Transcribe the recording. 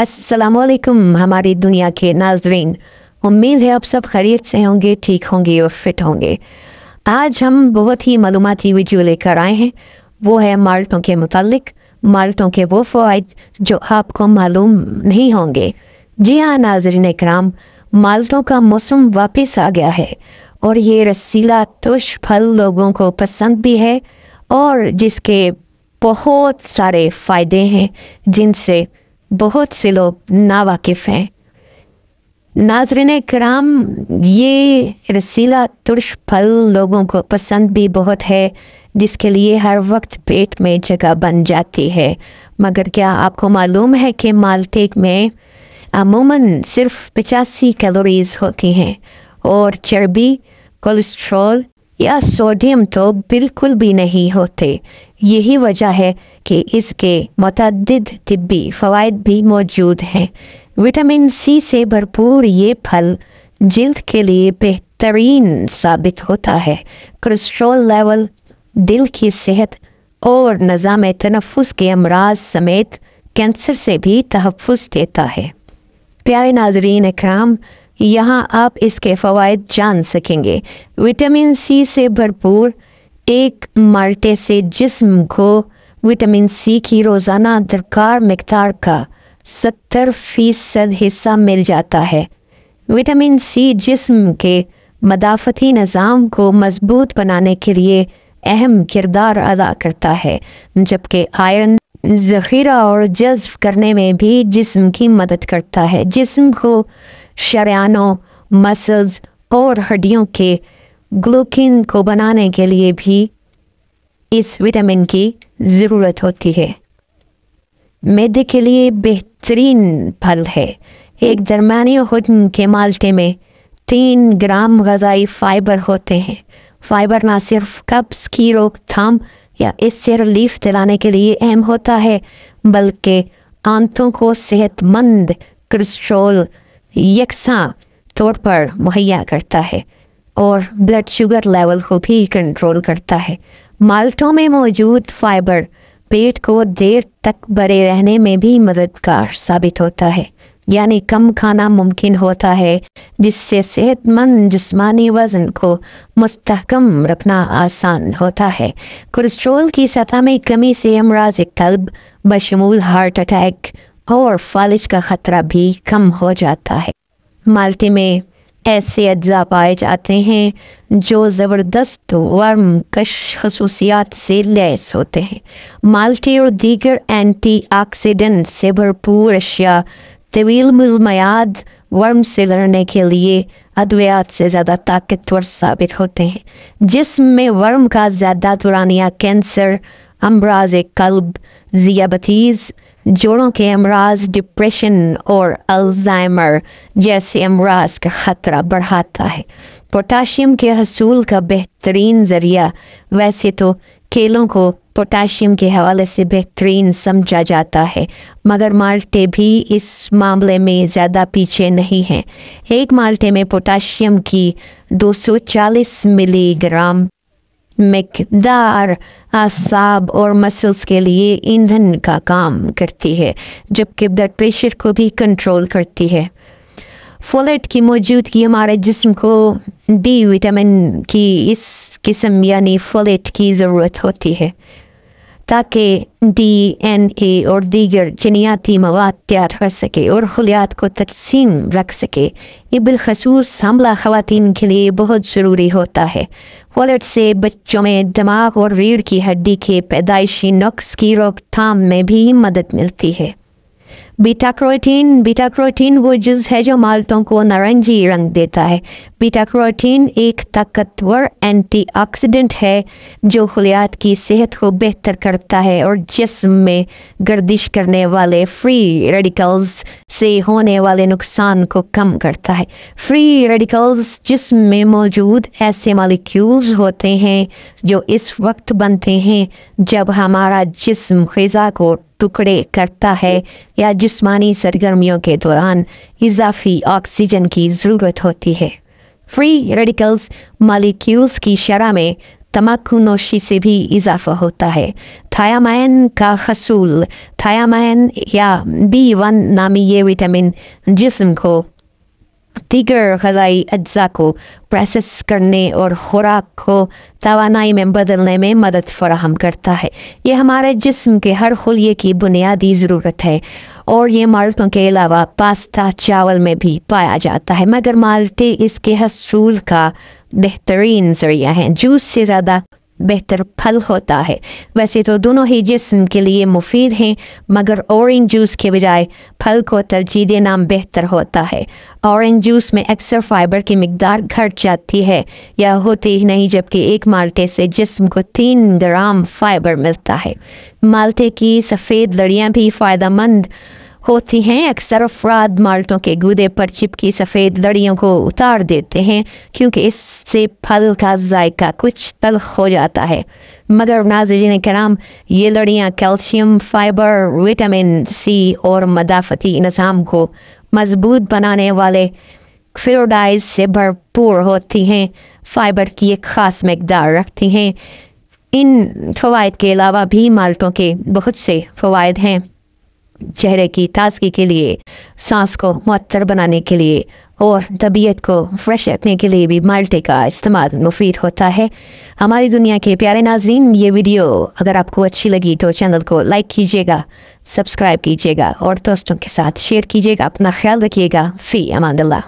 असलकम हमारी दुनिया के नाजरीन उम्मीद है आप सब खरीद से होंगे ठीक होंगे और फिट होंगे आज हम बहुत ही मालूमती वीडियो लेकर आए हैं वो है माल्टों के मतलब माल्टों के वो फ़वाद जो आपको मालूम नहीं होंगे जी हाँ नाजरीन कराम माल्टों का मौसम वापस आ गया है और ये रसीला तुश फल लोगों को पसंद भी है और जिसके बहुत सारे फ़ायदे हैं जिनसे बहुत से लोग नावाकिफ़ हैं नाजरन कराम ये रसीला तुर्श फल लोगों को पसंद भी बहुत है जिसके लिए हर वक्त पेट में जगह बन जाती है मगर क्या आपको मालूम है कि मालटेक में अमूमन सिर्फ पचासी कैलोरीज होती हैं और चर्बी कोलेस्ट्रॉल या सोडियम तो बिल्कुल भी नहीं होते यही वजह है कि इसके मतद तिब्बी फ़वाद भी मौजूद हैं विटामिन सी से भरपूर ये फल जल्द के लिए बेहतरीन साबित होता है कोलेस्ट्रॉल लेवल दिल की सेहत और नज़ाम तनफ़ के अमराज समेत कैंसर से भी तहफ़ देता है प्यारे नाजरीन इक्राम यहाँ आप इसके फ़वाद जान सकेंगे विटामिन सी से भरपूर एक मल्टे से जिस्म को विटामिन सी की रोज़ाना दरकार मकदार का सत्तर फ़ीसद हिस्सा मिल जाता है विटामिन सी जिस्म के मदाफती निज़ाम को मजबूत बनाने के लिए अहम किरदार अदा करता है जबकि आयरन ज़ख़ीरा और जज्ब करने में भी जिस्म की मदद करता है जिस्म को शरानों मसल्स और हड्डियों के ग्लूकिन को बनाने के लिए भी इस विटामिन की ज़रूरत होती है मैदे के लिए बेहतरीन फल है एक दरमानी हजम के माल्टे में तीन ग्राम गजाई फाइबर होते हैं फाइबर ना सिर्फ कब्ज की रोकथाम या इससे रिलीफ दिलाने के लिए अहम होता है बल्कि आंतों को सेहतमंद क्रिस्ट्रोल यकसा तौर पर मुहैया करता है और ब्लड शुगर लेवल को भी कंट्रोल करता है माल्टों में मौजूद फाइबर पेट को देर तक बड़े रहने में भी मददगार साबित होता है यानी कम खाना मुमकिन होता है जिससे सेहतमंद जिस्मानी वजन को मुस्तकम रखना आसान होता है कोलेस्ट्रोल की सतह में कमी से अमराज कल्ब बशमूल हार्ट अटैक और फालिश का ख़तरा भी कम हो जाता है माल्टी में ऐसे अज्जा पाए जाते हैं जो ज़बरदस्त वर्म कश खसूसियात से लैस होते हैं माल्टे और दीगर एंटी ऑक्सीडेंट से भरपूर अशिया तवील मुलमयाद वर्म से लड़ने के लिए अद्वियात से ज़्यादा ताकतवर साबित होते हैं जिसम में वर्म का ज़्यादा दुरानिया कैंसर अमराज कल्ब जियाबतीज़ जोड़ों के अमराज डिप्रेशन और अल्जाइमर जैसे अमराज का ख़तरा बढ़ाता है पोटाशियम के हसूल का बेहतरीन ज़रिया वैसे तो केलों को पोटाशियम के हवाले से बेहतरीन समझा जाता है मगर माल्टे भी इस मामले में ज़्यादा पीछे नहीं हैं एक माल्टे में पोटाशियम की 240 मिलीग्राम मकदार असाब और मसल्स के लिए ईंधन का काम करती है जबकि ब्लड प्रेशर को भी कंट्रोल करती है फोलेट की मौजूदगी हमारे जिस्म को बी विटामिन की इस किस्म यानी फोलेट की ज़रूरत होती है ताकि डी एन ए और दीगर जनियाती मवाद तैयार कर सके और खलियात को तकसीम रख सके ये बिलखसूस हमला ख़वान के लिए बहुत ज़रूरी होता है वॉलेट से बच्चों में दिमाग और रीढ़ की हड्डी के पैदाइशी नुक्स की रोकथाम में भी मदद मिलती है बीटा क्रोटीन बीटा क्रोटीन वो जुज है जो माल्टों को नारंगी रंग देता है बीटा क्रोटीन एक ताकतवर एंटीऑक्सीडेंट है जो खलियात की सेहत को बेहतर करता है और जिसम में गर्दिश करने वाले फ्री रेडिकल्स से होने वाले नुकसान को कम करता है फ्री रेडिकल्स जिसम में मौजूद ऐसे मालिक्यूल्स होते हैं जो इस वक्त बनते हैं जब हमारा जिसम ख़ज़ा को टुकड़े करता है या जिस्मानी सरगर्मियों के दौरान इजाफी ऑक्सीजन की ज़रूरत होती है फ्री रेडिकल्स मालिक्यूल्स की शरह में तमाकू नोशी से भी इजाफा होता है थायामायन का खसूल थायामायन या बी वन नामी ये विटामिन जिस्म को दीगर ख़जाई अज्जा को प्रोसेस करने और खुराक को तोानाई में बदलने में मदद फराहम करता है ये हमारे जिस्म के हर खुलिए की बुनियादी ज़रूरत है और ये माल्टों के अलावा पास्ता चावल में भी पाया जाता है मगर माल्टे इसके हसूल का बेहतरीन ज़रिया हैं जूस से ज़्यादा बेहतर फल होता है वैसे तो दोनों ही जिस्म के लिए मुफीद हैं मगर ऑरेंज जूस के बजाय फल को तरजीह देना बेहतर होता है ऑरेंज जूस में अक्सर फाइबर की मकदार घट जाती है या होती ही नहीं जबकि एक माल्टे से जिस्म को तीन ग्राम फाइबर मिलता है माल्टे की सफ़ेद लड़ियाँ भी फ़ायदा मंद होती हैं अक्सर अफराद माल्टों के गुदे पर चिपकी सफ़ेद लड़ियों को उतार देते हैं क्योंकि इससे फल का जायका कुछ तलख हो जाता है मगर नाजरीन कराम ये लड़ियाँ कैल्शियम फाइबर विटामिन सी और मदाफती नज़ाम को मजबूत बनाने वाले फेरोडाइज से भरपूर होती हैं फाइबर की एक ख़ास मकदार रखती हैं इन फ़वाद के अलावा भी माल्टों के बहुत से फ़वाद हैं चेहरे की ताजगी के लिए सांस को मअतर बनाने के लिए और तबीयत को फ्रेश रखने के लिए भी माल्टे का इस्तेमाल मुफीद होता है हमारी दुनिया के प्यारे नाजरीन ये वीडियो अगर आपको अच्छी लगी तो चैनल को लाइक कीजिएगा सब्सक्राइब कीजिएगा और दोस्तों के साथ शेयर कीजिएगा अपना ख्याल रखिएगा फ़ी अमानदल्ला